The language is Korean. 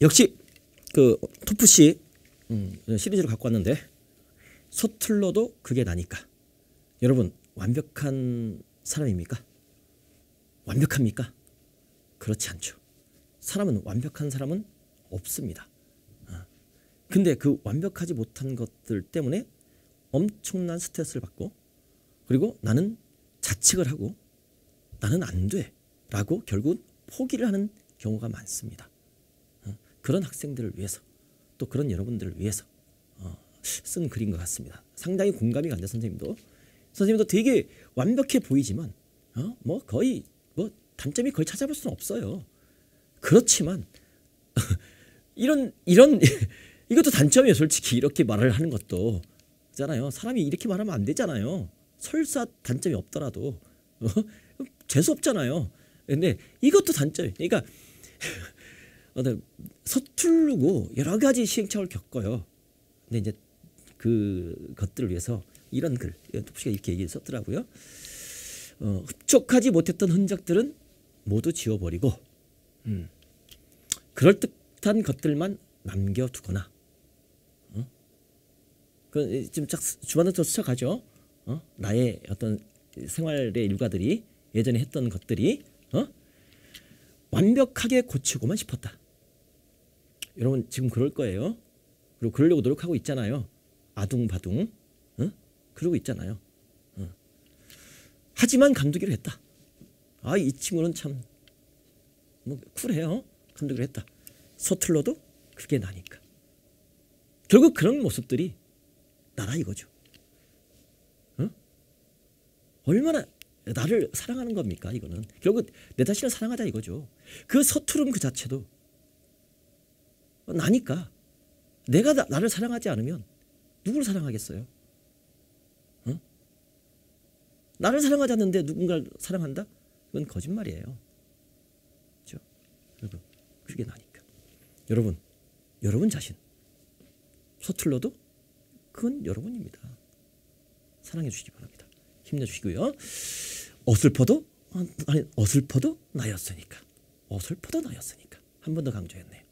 역시 그 토프씨 음, 시리즈를 갖고 왔는데 서툴러도 그게 나니까 여러분 완벽한 사람입니까? 완벽합니까? 그렇지 않죠. 사람은 완벽한 사람은 없습니다. 아. 근데 그 완벽하지 못한 것들 때문에 엄청난 스트레스를 받고 그리고 나는 자책을 하고 나는 안 돼라고 결국 포기를 하는 경우가 많습니다. 그런 학생들을 위해서 또 그런 여러분들을 위해서 어, 쓴 글인 것 같습니다. 상당히 공감이 간다 선생님도 선생님도 되게 완벽해 보이지만 어? 뭐 거의 뭐 단점이 거의 찾아볼 수는 없어요. 그렇지만 이런 이런 이것도 단점이에요. 솔직히 이렇게 말을 하는 것도 잖아요. 사람이 이렇게 말하면 안 되잖아요. 설사 단점이 없더라도 어? 재수 없잖아요. 근데 이것도 단점이. 그러니까 서툴르고 여러 가지 시행착오를 겪어요. 근데 이제 그 것들을 위해서 이런 글, 톱시가 이렇게 얘기 썼더라고요. 어, 흡족하지 못했던 흔적들은 모두 지워버리고 음. 그럴듯한 것들만 남겨두거나 어? 그 지금 쫙 주변에서 스쳐가죠. 어? 나의 어떤 생활의 일과들이 예전에 했던 것들이 어? 완벽하게 고치고만 싶었다. 여러분 지금 그럴 거예요. 그리고 그러려고 노력하고 있잖아요. 아둥바둥. 어? 그러고 있잖아요. 어. 하지만 감독이를 했다. 아, 이 친구는 참뭐 쿨해요. 감독이를 했다. 서툴러도 그게 나니까. 결국 그런 모습들이 나라 이거죠. 어? 얼마나 나를 사랑하는 겁니까 이거는 결국 내 자신을 사랑하자 이거죠 그 서투름 그 자체도 나니까 내가 나, 를 사랑하지 않으면 누구를 사랑하겠어요? 응? 어? 나를 사랑하지 않는데 누군가를 사랑한다? 그건 거짓말이에요. 그죠 여러분 그게 나니까. 여러분 여러분 자신 서툴러도 그건 여러분입니다. 사랑해 주시기 바랍니다. 힘내주시고요. 어슬퍼도 아, 아니 어슬퍼도 나였으니까 어슬퍼도 나였으니까 한 번 더 강조했네요.